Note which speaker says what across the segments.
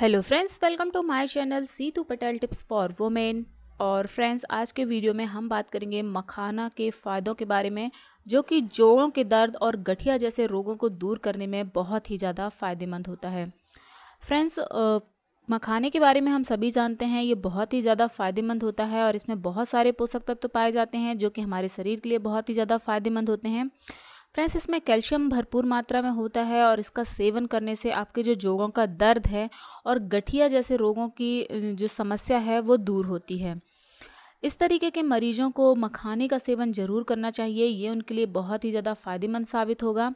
Speaker 1: hello friends welcome to my channel Situ Patel tips for women और friends आज के video में हम बात करेंगे मखाना के फ़ायदों के बारे में जो कि जोड़ों के दर्द और गठिया जैसे रोगों को दूर करने में बहुत ही ज़्यादा फ़ायदेमंद होता है फ्रेंड्स मखाने के बारे में हम सभी जानते हैं ये बहुत ही ज़्यादा फ़ायदेमंद होता है और इसमें बहुत सारे पोषक तत्व तो पाए जाते हैं जो कि हमारे शरीर के लिए बहुत ही ज़्यादा फ़ायदेमंद होते हैं फ्रेंड्स इसमें कैल्शियम भरपूर मात्रा में होता है और इसका सेवन करने से आपके जो जोगों का दर्द है और गठिया जैसे रोगों की जो समस्या है वो दूर होती है इस तरीके के मरीजों को मखाने का सेवन ज़रूर करना चाहिए ये उनके लिए बहुत ही ज़्यादा फ़ायदेमंद साबित होगा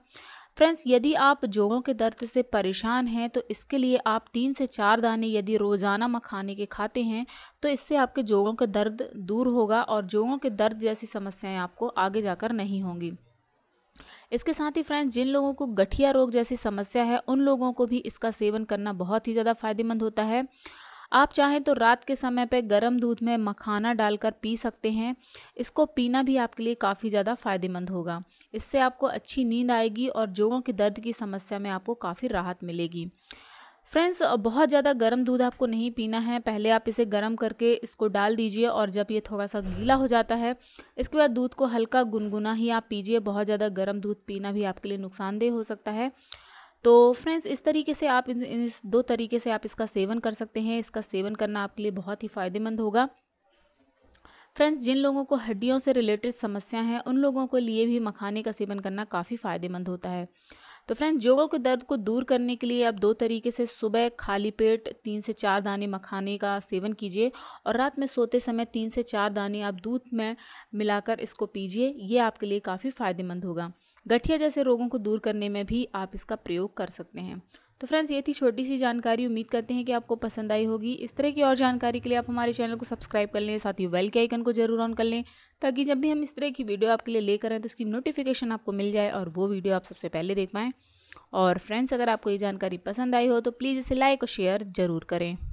Speaker 1: फ्रेंड्स यदि आप जोगों के दर्द से परेशान हैं तो इसके लिए आप तीन से चार दाने यदि रोज़ाना मखाने के खाते हैं तो इससे आपके जोगों का दर्द दूर होगा और जोगों के दर्द जैसी समस्याएं आपको आगे जाकर नहीं होंगी इसके साथ ही फ्रेंड्स जिन लोगों को गठिया रोग जैसी समस्या है उन लोगों को भी इसका सेवन करना बहुत ही ज़्यादा फायदेमंद होता है आप चाहें तो रात के समय पर गर्म दूध में मखाना डालकर पी सकते हैं इसको पीना भी आपके लिए काफ़ी ज़्यादा फायदेमंद होगा इससे आपको अच्छी नींद आएगी और जोड़ों के दर्द की समस्या में आपको काफ़ी राहत मिलेगी फ्रेंड्स बहुत ज़्यादा गर्म दूध आपको नहीं पीना है पहले आप इसे गर्म करके इसको डाल दीजिए और जब ये थोड़ा सा गीला हो जाता है इसके बाद दूध को हल्का गुनगुना ही आप पीजिए बहुत ज़्यादा गर्म दूध पीना भी आपके लिए नुकसानदेह हो सकता है तो फ्रेंड्स इस तरीके से आप इस दो तरीके से आप इसका सेवन कर सकते हैं इसका सेवन करना आपके लिए बहुत ही फ़ायदेमंद होगा फ्रेंड्स जिन लोगों को हड्डियों से रिलेटेड समस्या है उन लोगों के लिए भी मखाने का सेवन करना काफ़ी फ़ायदेमंद होता है तो फ्रेंड्स जोड़ों के दर्द को दूर करने के लिए आप दो तरीके से सुबह खाली पेट तीन से चार दाने मखाने का सेवन कीजिए और रात में सोते समय तीन से चार दाने आप दूध में मिलाकर इसको पीजिए ये आपके लिए काफ़ी फ़ायदेमंद होगा गठिया जैसे रोगों को दूर करने में भी आप इसका प्रयोग कर सकते हैं तो फ्रेंड्स ये थी छोटी सी जानकारी उम्मीद करते हैं कि आपको पसंद आई होगी इस तरह की और जानकारी के लिए आप हमारे चैनल को सब्सक्राइब कर लें साथ ही बेल के आइकन को जरूर ऑन कर लें ताकि जब भी हम इस तरह की वीडियो आपके लिए लेकर आए तो उसकी नोटिफिकेशन आपको मिल जाए और वो वीडियो आप सबसे पहले देख पाएँ और फ्रेंड्स अगर आपको ये जानकारी पसंद आई हो तो प्लीज़ इसे लाइक और शेयर ज़रूर करें